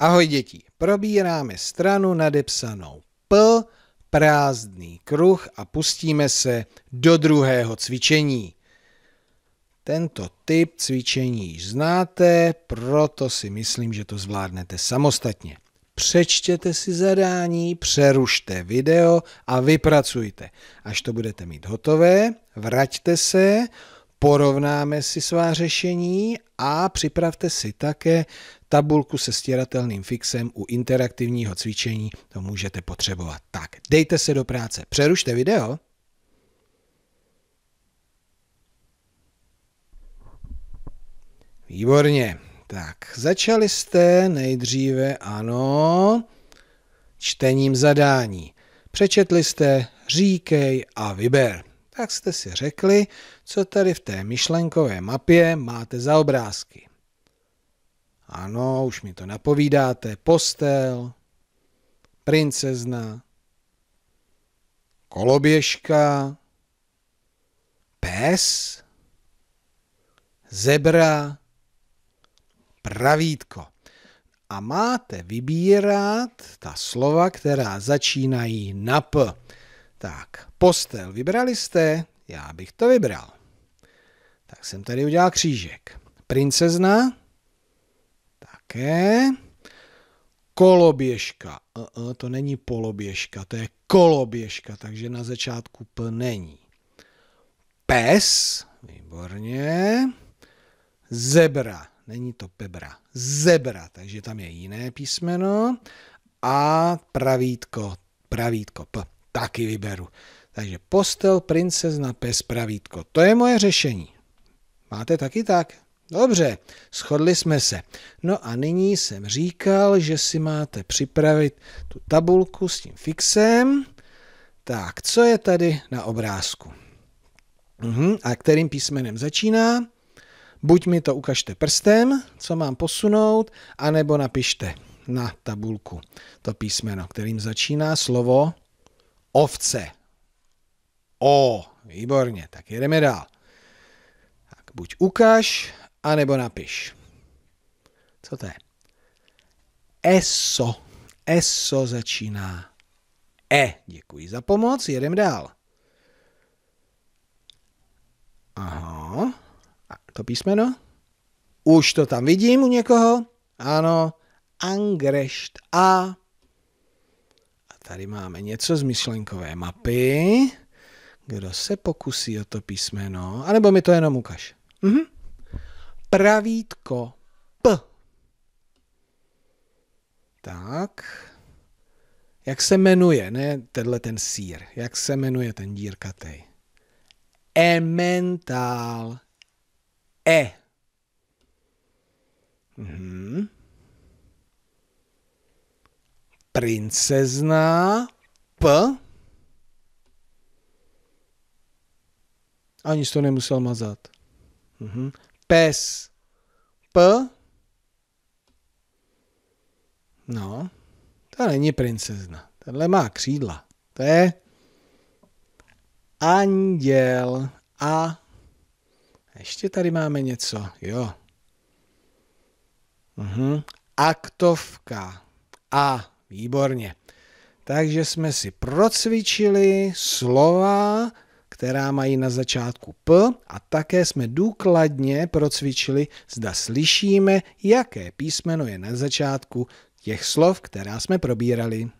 Ahoj děti, probíráme stranu nadepsanou P, prázdný kruh a pustíme se do druhého cvičení. Tento typ cvičení již znáte, proto si myslím, že to zvládnete samostatně. Přečtěte si zadání, přerušte video a vypracujte. Až to budete mít hotové, vraťte se, porovnáme si svá řešení a připravte si také tabulku se stěratelným fixem u interaktivního cvičení, to můžete potřebovat. Tak, dejte se do práce, přerušte video. Výborně, tak začali jste nejdříve, ano, čtením zadání. Přečetli jste, říkej a vyber tak jste si řekli, co tady v té myšlenkové mapě máte za obrázky. Ano, už mi to napovídáte, postel, princezna, koloběžka, pes, zebra, pravítko. A máte vybírat ta slova, která začínají na P. Tak, postel vybrali jste? Já bych to vybral. Tak jsem tady udělal křížek. Princezna? Také. Koloběžka. Uh, uh, to není poloběžka, to je koloběžka, takže na začátku P není. Pes? Výborně. Zebra. Není to pebra. Zebra, takže tam je jiné písmeno. A pravítko. Pravítko P taky vyberu. Takže postel, princezna, pes, pravítko. To je moje řešení. Máte taky tak? Dobře, shodli jsme se. No a nyní jsem říkal, že si máte připravit tu tabulku s tím fixem. Tak, co je tady na obrázku? Uhum. A kterým písmenem začíná? Buď mi to ukažte prstem, co mám posunout, anebo napište na tabulku to písmeno, kterým začíná slovo Ovce. O, výborně, tak jedeme dál. Tak buď ukáž, anebo napiš. Co to je? ESO. ESO začíná E. Děkuji za pomoc, jedem dál. Aha. A to písmeno? Už to tam vidím u někoho? Ano. Angrešt. A. Tady máme něco z myšlenkové mapy. Kdo se pokusí o to písmeno? A nebo mi to jenom ukaž. Mhm. Pravítko P. Tak. Jak se jmenuje, ne tenhle ten sír, jak se jmenuje ten dírkatej? Emmental. E. Mhm princezna P. Ani to nemusel mazat. Mhm. Pes P. No, to není princezna. Tenhle má křídla. To je anděl a ještě tady máme něco, jo. Mhm. Aktovka. A Výborně. Takže jsme si procvičili slova, která mají na začátku P a také jsme důkladně procvičili, zda slyšíme, jaké písmeno je na začátku těch slov, která jsme probírali.